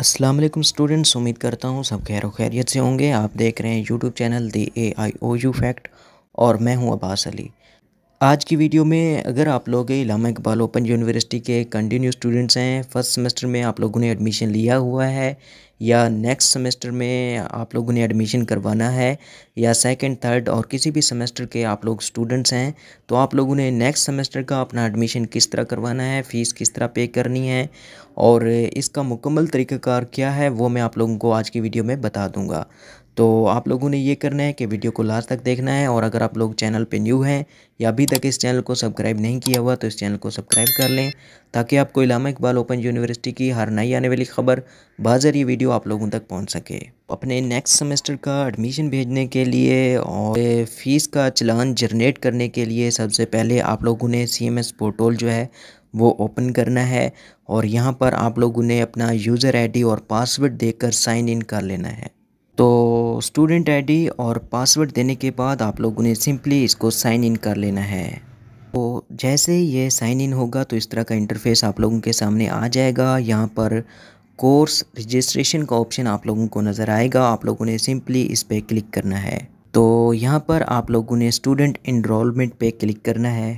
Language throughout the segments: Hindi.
अस्सलाम वालेकुम स्टूडेंट्स उम्मीद करता हूँ सब खैर खैरियत से होंगे आप देख रहे हैं YouTube channel the A I O U fact और मैं हूँ अब्बास अली आज की वीडियो में अगर आप लोग इलामा इकबाल ओपन यूनिवर्सिटी के कंटिन्यू स्टूडेंट्स हैं फर्स्ट सेमेस्टर में आप लोगों ने एडमिशन लिया हुआ है या नेक्स्ट सेमेस्टर में आप लोगों ने एडमिशन करवाना है या सेकंड थर्ड और किसी भी सेमेस्टर के आप लोग स्टूडेंट्स हैं तो आप लोगों ने नेक्स्ट सेमेस्टर का अपना एडमिशन किस तरह करवाना है फ़ीस किस तरह पे करनी है और इसका मुकम्मल तरीक़ाकार क्या है वो मैं आप लोगों को आज की वीडियो में बता दूँगा तो आप लोगों ने ये करना है कि वीडियो को लास्ट तक देखना है और अगर आप लोग चैनल पे न्यू हैं या अभी तक इस चैनल को सब्सक्राइब नहीं किया हुआ तो इस चैनल को सब्सक्राइब कर लें ताकि आपको इलामा इकबाल ओपन यूनिवर्सिटी की हर नई आने वाली खबर बाजर ये वीडियो आप लोगों तक पहुँच सके अपने नेक्स्ट सेमेस्टर का एडमिशन भेजने के लिए और फ़ीस का चलान जनरेट करने के लिए सबसे पहले आप लोगों ने सी एम एस पोर्टल जो है वो ओपन करना है और यहाँ पर आप लोगों ने अपना यूज़र डी और पासवर्ड देकर साइन इन कर लेना है तो स्टूडेंट आईडी और पासवर्ड देने के बाद आप लोगों ने सिंपली इसको साइन इन कर लेना है तो जैसे ये साइन इन होगा तो इस तरह का इंटरफेस आप लोगों के सामने आ जाएगा यहाँ पर कोर्स रजिस्ट्रेशन का ऑप्शन आप लोगों को नज़र आएगा आप लोगों ने सिंपली इस पर क्लिक करना है तो यहाँ पर आप लोगों ने स्टूडेंट इनरोलमेंट पे क्लिक करना है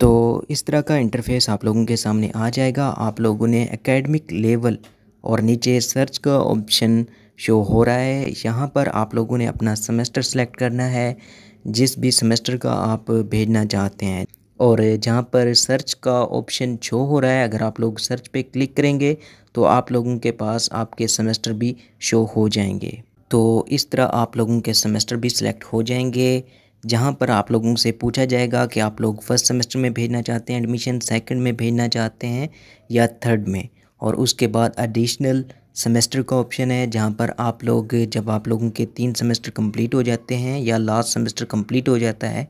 तो इस तरह का इंटरफेस आप लोगों के सामने आ जाएगा आप लोगों ने एकेडमिक लेवल और नीचे सर्च का ऑप्शन शो हो रहा है यहाँ पर आप लोगों ने अपना सेमेस्टर सेलेक्ट करना है जिस भी सेमेस्टर का आप भेजना चाहते हैं और जहाँ पर सर्च का ऑप्शन शो हो रहा है अगर आप लोग सर्च पे क्लिक करेंगे तो आप लोगों के पास आपके सेमेस्टर भी शो हो जाएंगे तो इस तरह आप लोगों के सेमेस्टर भी सिलेक्ट हो जाएंगे जहाँ पर आप लोगों से पूछा जाएगा कि आप लोग फर्स्ट सेमेस्टर में भेजना चाहते हैं एडमिशन सेकंड में भेजना चाहते हैं या थर्ड में और उसके बाद एडिशनल सेमेस्टर का ऑप्शन है जहाँ पर आप लोग जब आप लोगों के तीन सेमेस्टर कंप्लीट हो जाते हैं या लास्ट सेमेस्टर कंप्लीट हो जाता है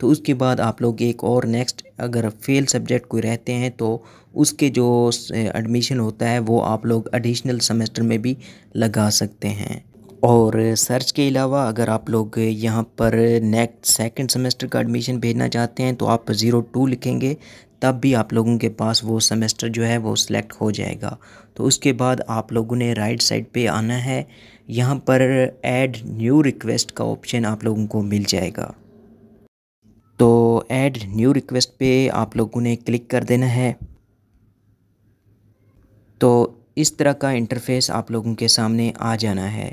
तो उसके बाद आप लोग एक और नेक्स्ट अगर फेल सब्जेक्ट कोई रहते हैं तो उसके जो एडमिशन होता है वो आप लोग एडिशनल सेमेस्टर में भी लगा सकते हैं और सर्च के अलावा अगर आप लोग यहाँ पर नेक्स्ट सेकंड सेमेस्टर का एडमिशन भेजना चाहते हैं तो आप ज़ीरो टू लिखेंगे तब भी आप लोगों के पास वो सेमेस्टर जो है वो सिलेक्ट हो जाएगा तो उसके बाद आप लोगों ने राइट साइड पे आना है यहाँ पर ऐड न्यू रिक्वेस्ट का ऑप्शन आप लोगों को मिल जाएगा तो ऐड न्यू रिक्वेस्ट पे आप लोगों ने क्लिक कर देना है तो इस तरह का इंटरफेस आप लोगों के सामने आ जाना है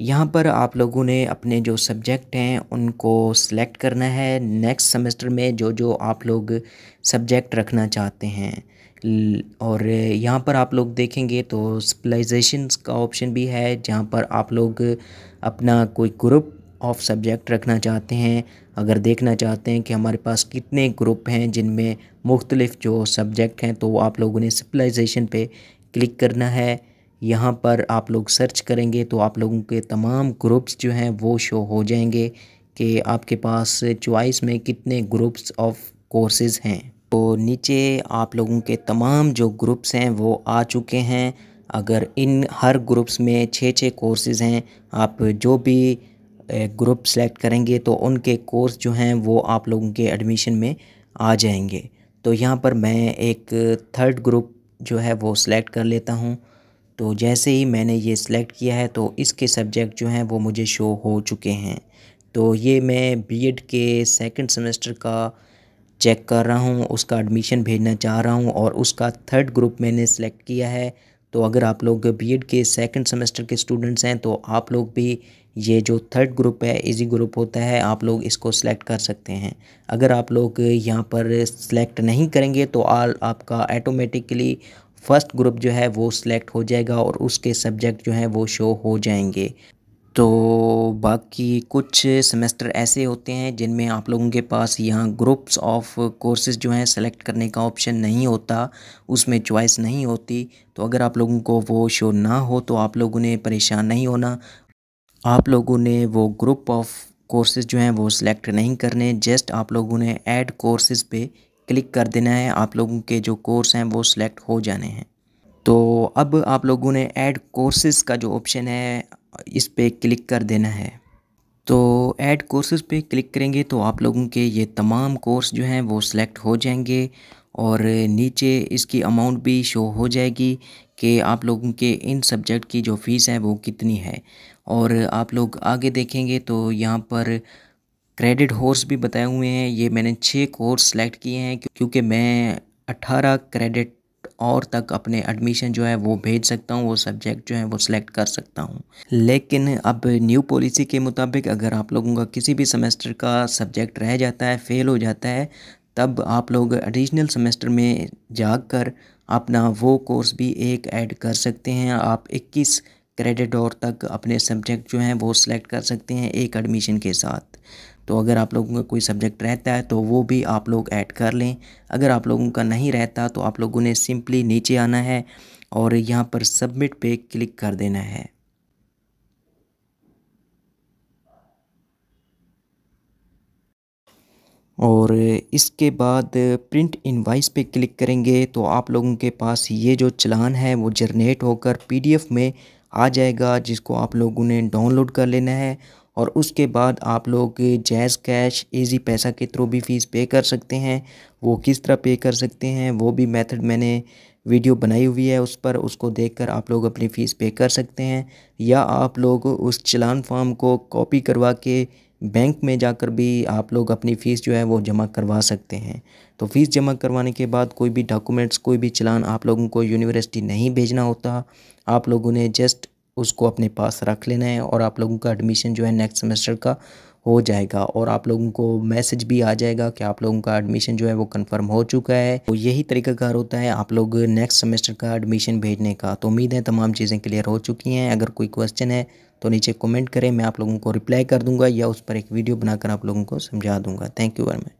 यहाँ पर आप लोगों ने अपने जो सब्जेक्ट हैं उनको सिलेक्ट करना है नेक्स्ट सेमेस्टर में जो जो आप लोग सब्जेक्ट रखना चाहते हैं और यहाँ पर आप लोग देखेंगे तो स्पेशलाइजेशन का ऑप्शन भी है जहाँ पर आप लोग अपना कोई ग्रुप ऑफ सब्जेक्ट रखना चाहते हैं अगर देखना चाहते हैं कि हमारे पास कितने ग्रुप हैं जिनमें मुख्तलिफ़ जो सब्जेक्ट हैं तो आप लोगों ने स्पेशलाइजेशन पे क्लिक करना है यहाँ पर आप लोग सर्च करेंगे तो आप लोगों के तमाम ग्रुप्स जो हैं वो शो हो जाएंगे कि आपके पास चॉइस में कितने ग्रुप्स ऑफ कोर्सेज़ हैं तो नीचे आप लोगों के तमाम जो ग्रुप्स हैं वो आ चुके हैं अगर इन हर ग्रुप्स में छः छः कोर्सेज़ हैं आप जो भी ग्रुप सेलेक्ट करेंगे तो उनके कोर्स जो हैं वो आप लोगों के एडमिशन में आ जाएंगे तो यहाँ पर मैं एक थर्ड ग्रुप जो है वो सिलेक्ट कर लेता हूँ तो जैसे ही मैंने ये सिलेक्ट किया है तो इसके सब्जेक्ट जो हैं वो मुझे शो हो चुके हैं तो ये मैं बीएड के सेकंड सेमेस्टर का चेक कर रहा हूँ उसका एडमिशन भेजना चाह रहा हूँ और उसका थर्ड ग्रुप मैंने सेलेक्ट किया है तो अगर आप लोग बीएड के सेकंड सेमेस्टर के स्टूडेंट्स हैं तो आप लोग भी ये जो थर्ड ग्रुप है इजी ग्रुप होता है आप लोग इसको सेलेक्ट कर सकते हैं अगर आप लोग यहाँ पर सेलेक्ट नहीं करेंगे तो आल आपका ऑटोमेटिकली फर्स्ट ग्रुप जो है वो सिलेक्ट हो जाएगा और उसके सब्जेक्ट जो हैं वो शो हो जाएंगे तो बाकी कुछ सेमेस्टर ऐसे होते हैं जिनमें आप लोगों के पास यहाँ ग्रुप्स ऑफ कोर्सेज जो हैं सेलेक्ट करने का ऑप्शन नहीं होता उसमें चॉइस नहीं होती तो अगर आप लोगों को वो शो ना हो तो आप लोगों ने परेशान नहीं होना आप लोगों ने वो ग्रुप ऑफ कोर्सेज जो हैं वो सिलेक्ट नहीं करने जस्ट आप लोगों ने ऐड कोर्सेज पे क्लिक कर देना है आप लोगों के जो कोर्स हैं वो सिलेक्ट हो जाने हैं तो अब आप लोगों ने ऐड कोर्सेज़ का जो ऑप्शन है इस पर क्लिक कर देना है तो ऐड कोर्सेज पे क्लिक करेंगे तो आप लोगों के ये तमाम कोर्स जो हैं वो सिलेक्ट हो जाएंगे और नीचे इसकी अमाउंट भी शो हो जाएगी कि आप लोगों के इन सब्जेक्ट की जो फ़ीस है वो कितनी है और आप लोग आगे देखेंगे तो यहाँ पर क्रेडिट होर्स भी बताए हुए हैं ये मैंने छः कोर्स सेलेक्ट किए हैं क्योंकि मैं अट्ठारह क्रेडिट और तक अपने एडमिशन जो है वो भेज सकता हूँ वो सब्जेक्ट जो है वो सिलेक्ट कर सकता हूँ लेकिन अब न्यू पॉलिसी के मुताबिक अगर आप लोगों का किसी भी सेमेस्टर का सब्जेक्ट रह जाता है फेल हो जाता है तब आप लोग एडिशनल सेमेस्टर में जाकर अपना वो कोर्स भी एक ऐड कर सकते हैं आप 21 क्रेडिट और तक अपने सब्जेक्ट जो हैं वो सिलेक्ट कर सकते हैं एक एडमिशन के साथ तो अगर आप लोगों का कोई सब्जेक्ट रहता है तो वो भी आप लोग ऐड कर लें अगर आप लोगों का नहीं रहता तो आप लोगों ने सिंपली नीचे आना है और यहाँ पर सबमिट पे क्लिक कर देना है और इसके बाद प्रिंट इनवाइस पे क्लिक करेंगे तो आप लोगों के पास ये जो चलान है वो जनरेट होकर पीडीएफ में आ जाएगा जिसको आप लोगों ने डाउनलोड कर लेना है और उसके बाद आप लोग जैज़ कैश इजी पैसा के थ्रू भी फ़ीस पे कर सकते हैं वो किस तरह पे कर सकते हैं वो भी मेथड मैंने वीडियो बनाई हुई है उस पर उसको देखकर आप लोग अपनी फ़ीस पे कर सकते हैं या आप लोग उस चलान फॉर्म को कॉपी करवा के बैंक में जाकर भी आप लोग अपनी फ़ीस जो है वो जमा करवा सकते हैं तो फ़ीस जमा करवाने के बाद कोई भी डॉक्यूमेंट्स कोई भी चलान आप लोगों को यूनिवर्सिटी नहीं भेजना होता आप लोगों ने जस्ट उसको अपने पास रख लेना है और आप लोगों का एडमिशन जो है नेक्स्ट सेमेस्टर का हो जाएगा और आप लोगों को मैसेज भी आ जाएगा कि आप लोगों का एडमिशन जो है वो कंफर्म हो चुका है तो यही कार होता है आप लोग नेक्स्ट सेमेस्टर का एडमिशन भेजने का तो उम्मीद है तमाम चीज़ें क्लियर हो चुकी हैं अगर कोई क्वेश्चन है तो नीचे कमेंट करें मैं आप लोगों को रिप्लाई कर दूंगा या उस पर एक वीडियो बनाकर आप लोगों को समझा दूंगा थैंक यू वेरी मच